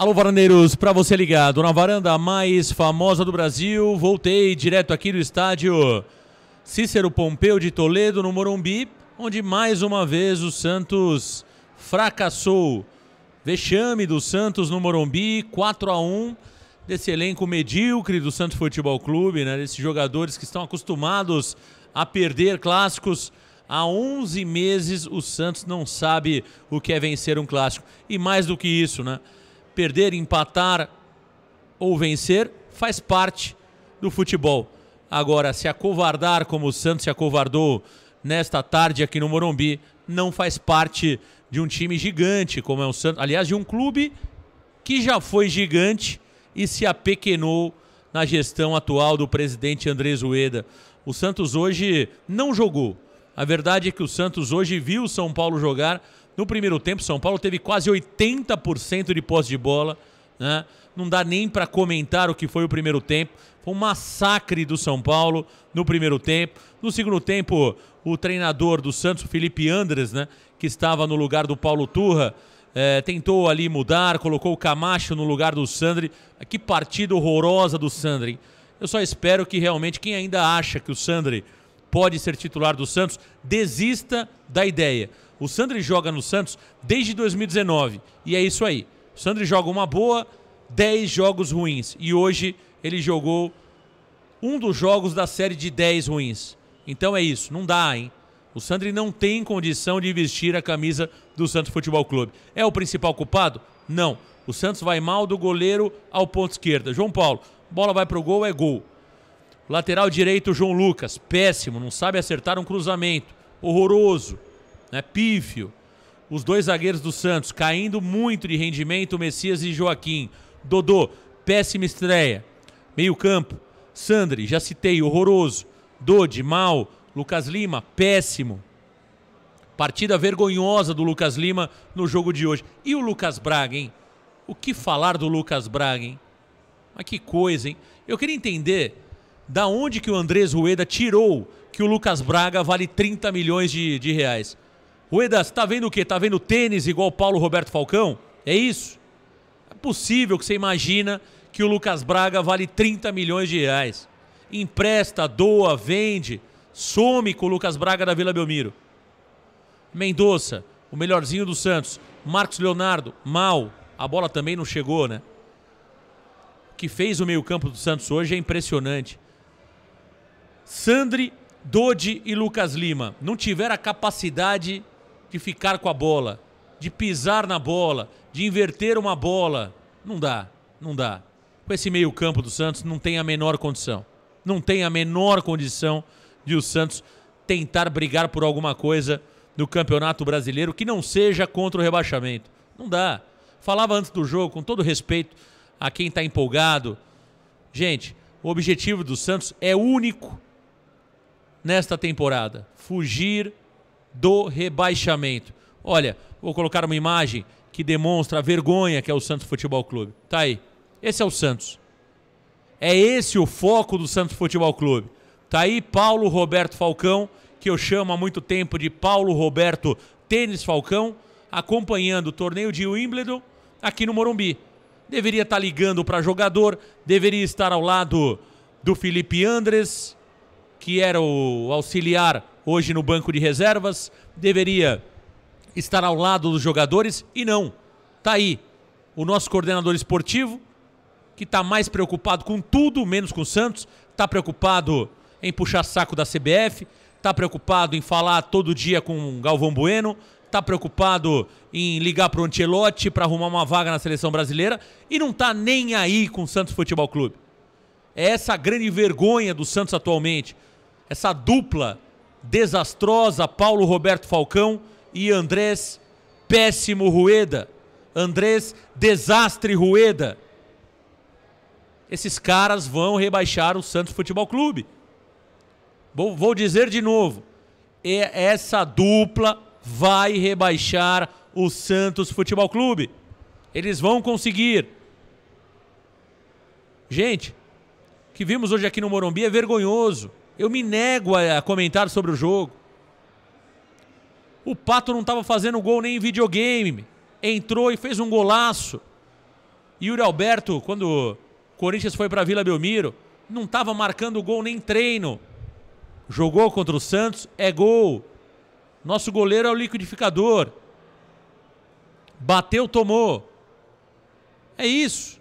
Alô, varandeiros, para você ligado na varanda mais famosa do Brasil, voltei direto aqui do estádio Cícero Pompeu de Toledo, no Morumbi, onde mais uma vez o Santos fracassou. Vexame do Santos no Morumbi, 4 a 1 desse elenco medíocre do Santos Futebol Clube, né? desses jogadores que estão acostumados a perder clássicos. Há 11 meses o Santos não sabe o que é vencer um clássico. E mais do que isso, né? Perder, empatar ou vencer faz parte do futebol. Agora, se acovardar como o Santos se acovardou nesta tarde aqui no Morumbi, não faz parte de um time gigante como é o Santos. Aliás, de um clube que já foi gigante e se apequenou na gestão atual do presidente André Zueda. O Santos hoje não jogou. A verdade é que o Santos hoje viu o São Paulo jogar no primeiro tempo, São Paulo teve quase 80% de posse de bola. Né? Não dá nem para comentar o que foi o primeiro tempo. Foi um massacre do São Paulo no primeiro tempo. No segundo tempo, o treinador do Santos, Felipe Andres, né? que estava no lugar do Paulo Turra, é, tentou ali mudar, colocou o Camacho no lugar do Sandri. Que partida horrorosa do Sandri. Eu só espero que realmente quem ainda acha que o Sandri pode ser titular do Santos desista da ideia. O Sandri joga no Santos desde 2019. E é isso aí. O Sandri joga uma boa, 10 jogos ruins. E hoje ele jogou um dos jogos da série de 10 ruins. Então é isso, não dá, hein? O Sandri não tem condição de vestir a camisa do Santos Futebol Clube. É o principal culpado? Não. O Santos vai mal do goleiro ao ponto esquerda. João Paulo, bola vai pro gol, é gol. Lateral direito, João Lucas, péssimo, não sabe acertar um cruzamento. Horroroso né? Pífio. Os dois zagueiros do Santos caindo muito de rendimento, Messias e Joaquim. Dodô, péssima estreia. Meio-campo, Sandri, já citei, horroroso. Dodi, mal. Lucas Lima, péssimo. Partida vergonhosa do Lucas Lima no jogo de hoje. E o Lucas Braga, hein? O que falar do Lucas Braga, hein? Mas que coisa, hein? Eu queria entender da onde que o Andrés Rueda tirou que o Lucas Braga vale 30 milhões de, de reais. Edas tá vendo o quê? Tá vendo tênis igual Paulo Roberto Falcão? É isso? É possível que você imagina que o Lucas Braga vale 30 milhões de reais. Empresta, doa, vende, some com o Lucas Braga da Vila Belmiro. Mendonça, o melhorzinho do Santos. Marcos Leonardo, mal. A bola também não chegou, né? O que fez o meio-campo do Santos hoje é impressionante. Sandri, Dodi e Lucas Lima não tiveram a capacidade de ficar com a bola, de pisar na bola, de inverter uma bola. Não dá, não dá. Com esse meio-campo do Santos, não tem a menor condição. Não tem a menor condição de o Santos tentar brigar por alguma coisa no Campeonato Brasileiro que não seja contra o rebaixamento. Não dá. Falava antes do jogo, com todo respeito a quem está empolgado. Gente, o objetivo do Santos é único nesta temporada: fugir do rebaixamento. Olha, vou colocar uma imagem que demonstra a vergonha que é o Santos Futebol Clube. Tá aí. Esse é o Santos. É esse o foco do Santos Futebol Clube. Tá aí Paulo Roberto Falcão, que eu chamo há muito tempo de Paulo Roberto Tênis Falcão, acompanhando o torneio de Wimbledon aqui no Morumbi. Deveria estar tá ligando para jogador, deveria estar ao lado do Felipe Andres, que era o auxiliar hoje no banco de reservas, deveria estar ao lado dos jogadores e não. Tá aí o nosso coordenador esportivo, que está mais preocupado com tudo, menos com o Santos, está preocupado em puxar saco da CBF, está preocupado em falar todo dia com Galvão Bueno, está preocupado em ligar para o Ancelotti para arrumar uma vaga na seleção brasileira e não está nem aí com o Santos Futebol Clube. É essa grande vergonha do Santos atualmente, essa dupla desastrosa, Paulo Roberto Falcão e Andrés, péssimo Rueda. Andrés, desastre Rueda. Esses caras vão rebaixar o Santos Futebol Clube. Vou, vou dizer de novo: é, essa dupla vai rebaixar o Santos Futebol Clube. Eles vão conseguir. Gente, o que vimos hoje aqui no Morumbi é vergonhoso. Eu me nego a comentar sobre o jogo. O Pato não estava fazendo gol nem em videogame. Entrou e fez um golaço. E o Alberto, quando o Corinthians foi para Vila Belmiro, não estava marcando gol nem treino. Jogou contra o Santos, é gol. Nosso goleiro é o liquidificador. Bateu, tomou. É isso.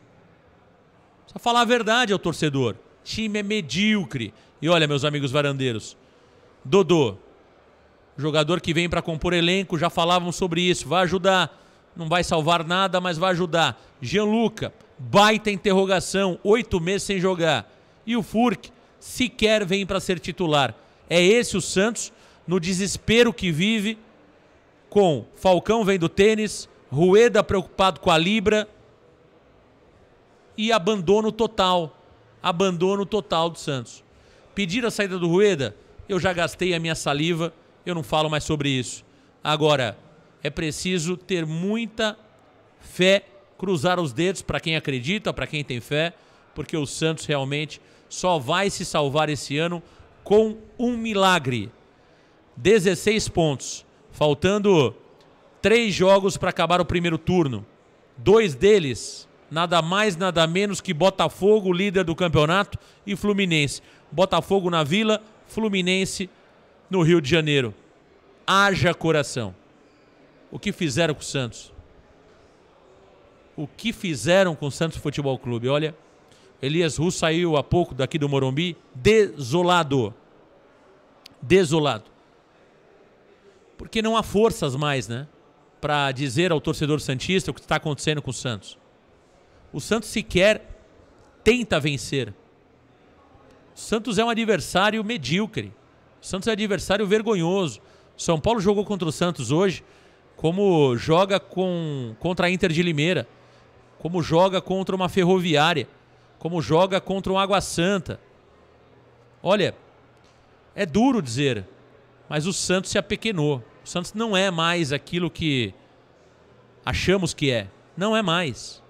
Só falar a verdade ao torcedor. Time é medíocre. E olha, meus amigos varandeiros, Dodô, jogador que vem para compor elenco, já falavam sobre isso, vai ajudar. Não vai salvar nada, mas vai ajudar. Gianluca, baita interrogação, oito meses sem jogar. E o Furk sequer vem para ser titular. É esse o Santos no desespero que vive com Falcão vendo tênis, Rueda preocupado com a Libra e abandono total. Abandono total do Santos pedir a saída do Rueda, eu já gastei a minha saliva, eu não falo mais sobre isso. Agora, é preciso ter muita fé, cruzar os dedos para quem acredita, para quem tem fé, porque o Santos realmente só vai se salvar esse ano com um milagre. 16 pontos, faltando três jogos para acabar o primeiro turno. Dois deles nada mais, nada menos que Botafogo, líder do campeonato, e Fluminense. Botafogo na Vila, Fluminense no Rio de Janeiro. Haja coração. O que fizeram com o Santos? O que fizeram com o Santos Futebol Clube? Olha, Elias Russo saiu há pouco daqui do Morumbi, desolado. Desolado. Porque não há forças mais, né? Para dizer ao torcedor Santista o que está acontecendo com o Santos. O Santos sequer tenta vencer. O Santos é um adversário medíocre. O Santos é um adversário vergonhoso. O São Paulo jogou contra o Santos hoje como joga com, contra a Inter de Limeira, como joga contra uma ferroviária, como joga contra um Água Santa. Olha, é duro dizer, mas o Santos se apequenou. O Santos não é mais aquilo que achamos que é. Não é mais.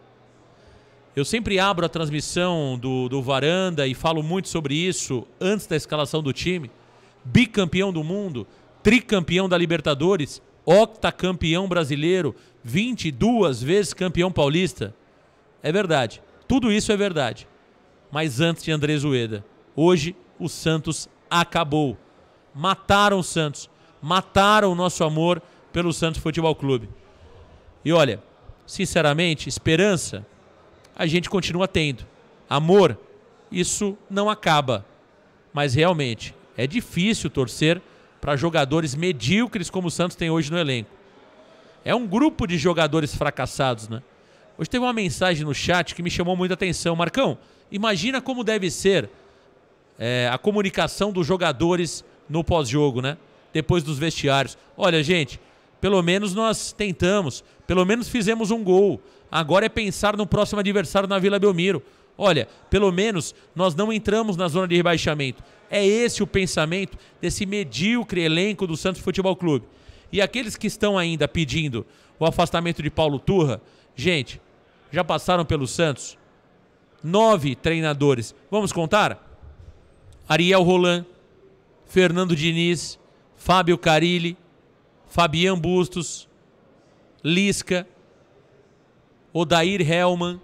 Eu sempre abro a transmissão do, do Varanda e falo muito sobre isso antes da escalação do time. Bicampeão do mundo, tricampeão da Libertadores, octacampeão brasileiro, 22 vezes campeão paulista. É verdade. Tudo isso é verdade. Mas antes de André Zueda hoje o Santos acabou. Mataram o Santos. Mataram o nosso amor pelo Santos Futebol Clube. E olha, sinceramente, esperança a gente continua tendo. Amor, isso não acaba. Mas realmente é difícil torcer para jogadores medíocres como o Santos tem hoje no elenco. É um grupo de jogadores fracassados, né? Hoje teve uma mensagem no chat que me chamou muita atenção. Marcão, imagina como deve ser é, a comunicação dos jogadores no pós-jogo, né? Depois dos vestiários. Olha, gente, pelo menos nós tentamos, pelo menos fizemos um gol, Agora é pensar no próximo adversário na Vila Belmiro. Olha, pelo menos nós não entramos na zona de rebaixamento. É esse o pensamento desse medíocre elenco do Santos Futebol Clube. E aqueles que estão ainda pedindo o afastamento de Paulo Turra, gente, já passaram pelo Santos nove treinadores. Vamos contar? Ariel Roland, Fernando Diniz, Fábio Carilli, Fabian Bustos, Lisca, Odair Helman,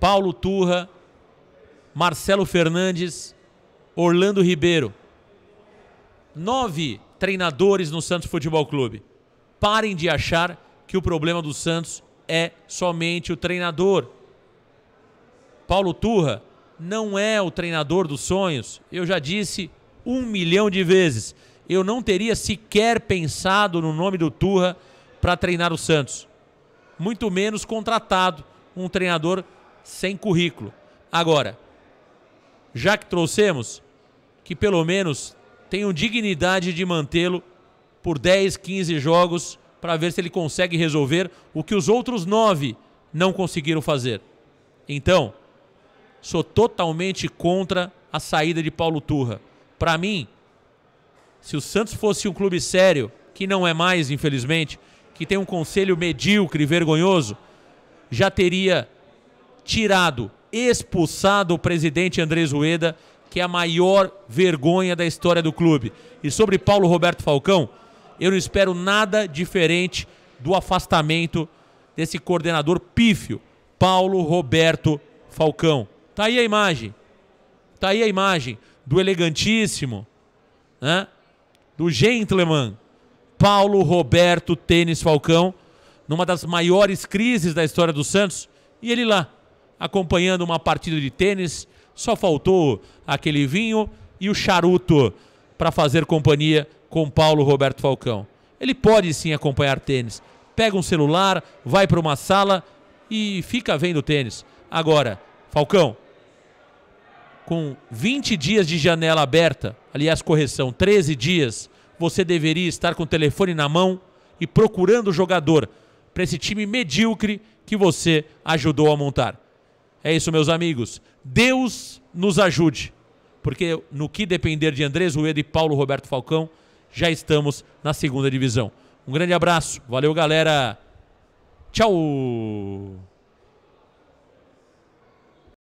Paulo Turra, Marcelo Fernandes, Orlando Ribeiro. Nove treinadores no Santos Futebol Clube. Parem de achar que o problema do Santos é somente o treinador. Paulo Turra não é o treinador dos sonhos. Eu já disse um milhão de vezes. Eu não teria sequer pensado no nome do Turra para treinar o Santos muito menos contratado um treinador sem currículo. Agora, já que trouxemos, que pelo menos tenham dignidade de mantê-lo por 10, 15 jogos para ver se ele consegue resolver o que os outros nove não conseguiram fazer. Então, sou totalmente contra a saída de Paulo Turra. Para mim, se o Santos fosse um clube sério, que não é mais, infelizmente, que tem um conselho medíocre e vergonhoso, já teria tirado, expulsado o presidente Andrés Rueda, que é a maior vergonha da história do clube. E sobre Paulo Roberto Falcão, eu não espero nada diferente do afastamento desse coordenador pífio, Paulo Roberto Falcão. Tá aí a imagem. Tá aí a imagem do elegantíssimo, né? Do gentleman Paulo Roberto Tênis Falcão, numa das maiores crises da história do Santos, e ele lá, acompanhando uma partida de tênis, só faltou aquele vinho e o charuto para fazer companhia com Paulo Roberto Falcão. Ele pode sim acompanhar tênis. Pega um celular, vai para uma sala e fica vendo tênis. Agora, Falcão, com 20 dias de janela aberta, aliás, correção, 13 dias você deveria estar com o telefone na mão e procurando o jogador para esse time medíocre que você ajudou a montar. É isso, meus amigos. Deus nos ajude, porque no que depender de Andrés Rueda e Paulo Roberto Falcão, já estamos na segunda divisão. Um grande abraço, valeu, galera. Tchau!